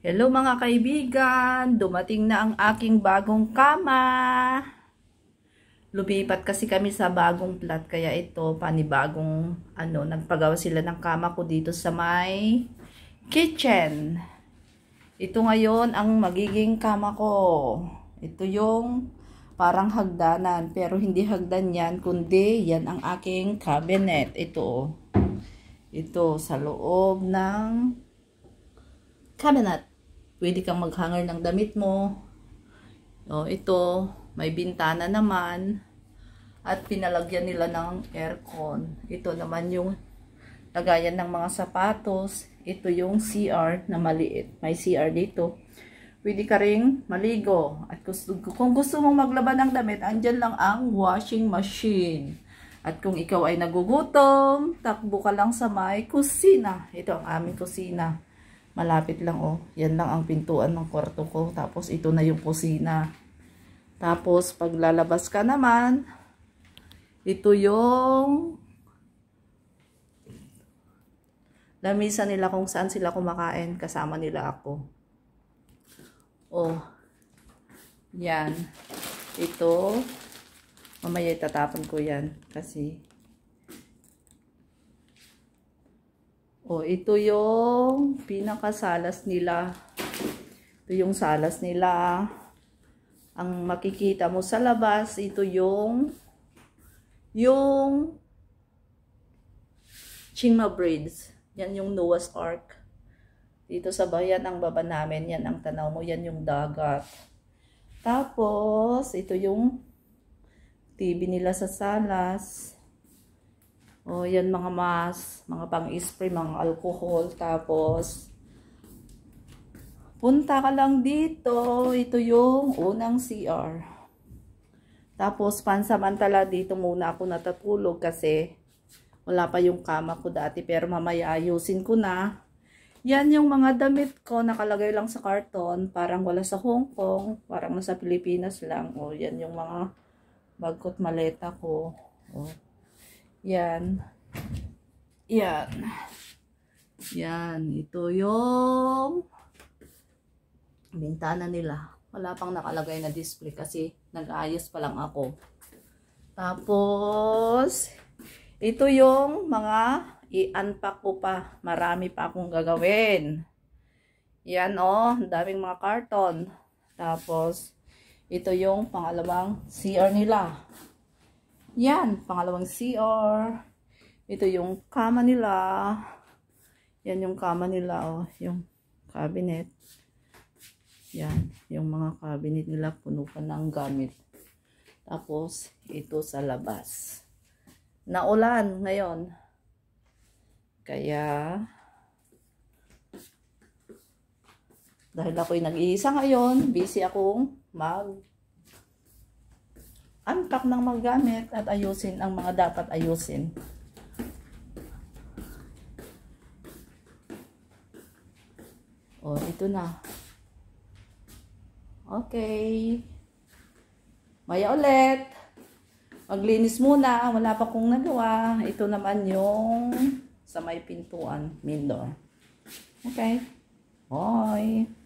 Hello mga kaibigan, dumating na ang aking bagong kama. Lumipat kasi kami sa bagong flat kaya ito panibagong ano, nagpagawa sila ng kama ko dito sa may kitchen. Ito ngayon ang magiging kama ko. Ito yung parang hagdanan pero hindi hagdan yan kundi yan ang aking cabinet. Ito oh. Ito sa loob ng cabinet. Pwede kang maghanger ng damit mo. O, oh, ito, may bintana naman. At pinalagyan nila ng aircon. Ito naman yung lagayan ng mga sapatos. Ito yung CR na maliit. May CR dito. Pwede ka ring maligo. At gusto, kung gusto mong maglaba ng damit, andyan lang ang washing machine. At kung ikaw ay nagugutom, takbo ka lang sa may kusina. Ito ang aming kusina malapit lang oh. Yan lang ang pintuan ng kwarto ko. Tapos ito na yung kusina. Tapos paglalabas ka naman, ito yung lamisa nila kung saan sila kumakain. Kasama nila ako. Oh. Yan. Ito. Mamaya itatapon ko yan kasi Oh, ito yung pinakasalas nila. Ito yung salas nila. Ang makikita mo sa labas, ito yung yung Chingma braids. Yan yung Noah's Ark. Dito sa bayan ang baba namin, yan ang tanaw mo, yan yung dagat. Tapos, ito yung TV nila sa salas. O, yan mga mask, mga pang-spray, mga alcohol. Tapos, punta ka lang dito. Ito yung unang CR. Tapos, pansamantala dito muna ako natatulog kasi wala pa yung kama ko dati. Pero mamaya ayusin ko na. Yan yung mga damit ko, nakalagay lang sa karton, parang wala sa Hong Kong, parang nasa Pilipinas lang. O, yan yung mga bagkot maleta ko. O. Yan. Yan. Yan. Ito yung bintana nila. Wala pang nakalagay na display kasi nag-ayos pa lang ako. Tapos, ito yung mga i-unpack ko pa. Marami pa akong gagawin. Yan o. Oh, daming mga karton. Tapos, ito yung pangalawang CR nila. Yan, pangalawang CR. Ito yung kama nila. Yan yung kama nila, oh. Yung cabinet. Yan, yung mga cabinet nila puno pa ng gamit. Tapos, ito sa labas. Naulan ngayon. Kaya, dahil ako'y nag-iisa ngayon, busy akong mag unpack ng mga gamit at ayusin ang mga dapat ayusin. O, ito na. Okay. Maya ulit. Maglinis muna. Wala pa kong nagawa. Ito naman yung sa may pintuan. Main door. Okay. Bye.